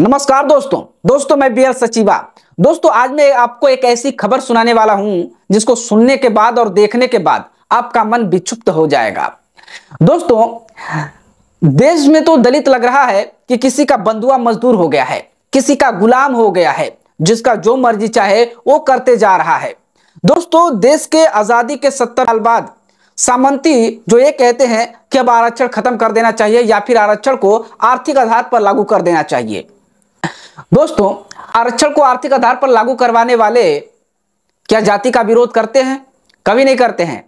नमस्कार दोस्तों दोस्तों मैं बी सचिवा दोस्तों आज मैं आपको एक ऐसी खबर सुनाने वाला हूं जिसको सुनने के बाद और देखने के बाद आपका मन विक्षुप्त हो जाएगा दोस्तों देश में तो दलित लग रहा है कि किसी का बंधुआ मजदूर हो गया है किसी का गुलाम हो गया है जिसका जो मर्जी चाहे वो करते जा रहा है दोस्तों देश के आजादी के सत्तर साल बाद सामंती जो ये कहते हैं कि अब आरक्षण खत्म कर देना चाहिए या फिर आरक्षण को आर्थिक आधार पर लागू कर देना चाहिए दोस्तों आरक्षण को आर्थिक आधार पर लागू करवाने वाले क्या जाति का विरोध करते हैं कभी नहीं करते हैं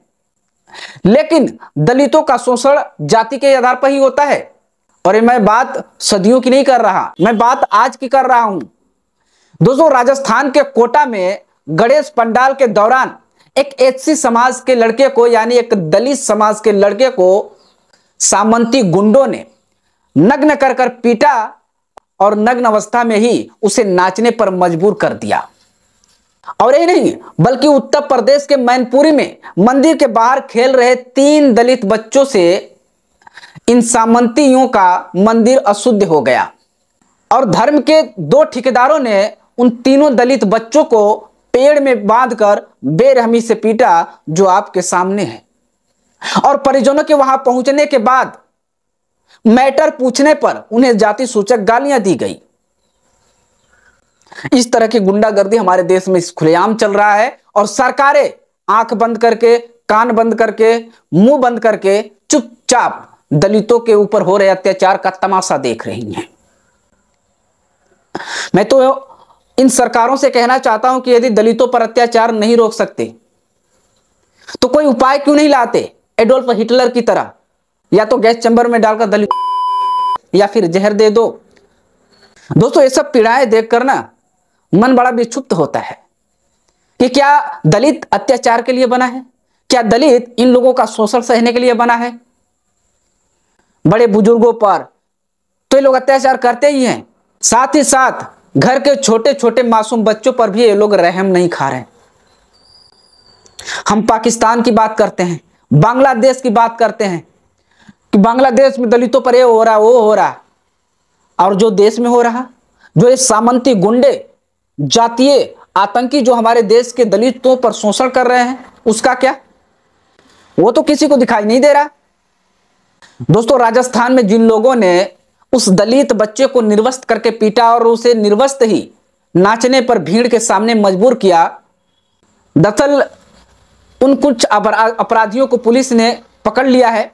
लेकिन दलितों का शोषण जाति के आधार पर ही होता है और मैं बात सदियों की नहीं कर रहा मैं बात आज की कर रहा हूं दोस्तों राजस्थान के कोटा में गणेश पंडाल के दौरान एक एचसी समाज के लड़के को यानी एक दलित समाज के लड़के को सामंती गुंडों ने नग्न कर कर पीटा और नग्न अवस्था में ही उसे नाचने पर मजबूर कर दिया और ये नहीं बल्कि उत्तर प्रदेश के मैनपुरी में मंदिर के बाहर खेल रहे तीन दलित बच्चों से इन सामंतियों का मंदिर अशुद्ध हो गया और धर्म के दो ठेकेदारों ने उन तीनों दलित बच्चों को पेड़ में बांधकर बेरहमी से पीटा जो आपके सामने है और परिजनों के वहां पहुंचने के बाद मैटर पूछने पर उन्हें जाति सूचक गालियां दी गई इस तरह की गुंडागर्दी हमारे देश में खुलेआम चल रहा है और सरकारें आंख बंद करके कान बंद करके मुंह बंद करके चुपचाप दलितों के ऊपर हो रहे अत्याचार का तमाशा देख रही हैं मैं तो इन सरकारों से कहना चाहता हूं कि यदि दलितों पर अत्याचार नहीं रोक सकते तो कोई उपाय क्यों नहीं लाते एडोल्फ हिटलर की तरह या तो गैस चैम्बर में डालकर दल या फिर जहर दे दो दोस्तों ये सब पीड़ाएं देखकर ना मन बड़ा विक्षुप्त होता है कि क्या दलित अत्याचार के लिए बना है क्या दलित इन लोगों का शोषण सहने के लिए बना है बड़े बुजुर्गों पर तो ये लोग अत्याचार करते ही हैं साथ ही साथ घर के छोटे छोटे मासूम बच्चों पर भी ये लोग रहम नहीं खा रहे हम पाकिस्तान की बात करते हैं बांग्लादेश की बात करते हैं कि बांग्लादेश में दलितों पर ये हो रहा वो हो रहा और जो देश में हो रहा जो ये सामंती गुंडे जातीय आतंकी जो हमारे देश के दलितों पर शोषण कर रहे हैं उसका क्या वो तो किसी को दिखाई नहीं दे रहा दोस्तों राजस्थान में जिन लोगों ने उस दलित बच्चे को निर्वस्त करके पीटा और उसे निर्वस्त ही नाचने पर भीड़ के सामने मजबूर किया दरअसल उन कुछ अपराधियों को पुलिस ने पकड़ लिया है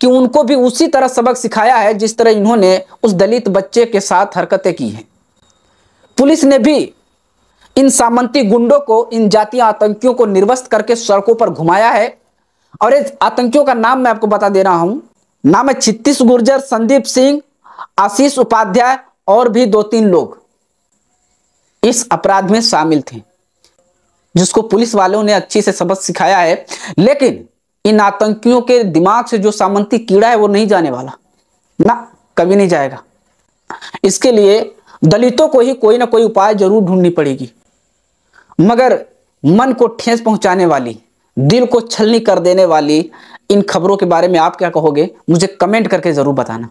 कि उनको भी उसी तरह सबक सिखाया है जिस तरह इन्होंने उस दलित बच्चे के साथ हरकतें की हैं पुलिस ने भी इन सामंती गुंडों को इन जातीय आतंकियों को निर्वस्त करके सड़कों पर घुमाया है और इस आतंकियों का नाम मैं आपको बता दे रहा हूं नाम है छत्तीस गुर्जर संदीप सिंह आशीष उपाध्याय और भी दो तीन लोग इस अपराध में शामिल थे जिसको पुलिस वालों ने अच्छी से सबक सिखाया है लेकिन इन आतंकियों के दिमाग से जो सामंती कीड़ा है वो नहीं जाने वाला ना कभी नहीं जाएगा इसके लिए दलितों को ही कोई ना कोई उपाय जरूर ढूंढनी पड़ेगी मगर मन को ठेस पहुंचाने वाली दिल को छलनी कर देने वाली इन खबरों के बारे में आप क्या कहोगे मुझे कमेंट करके जरूर बताना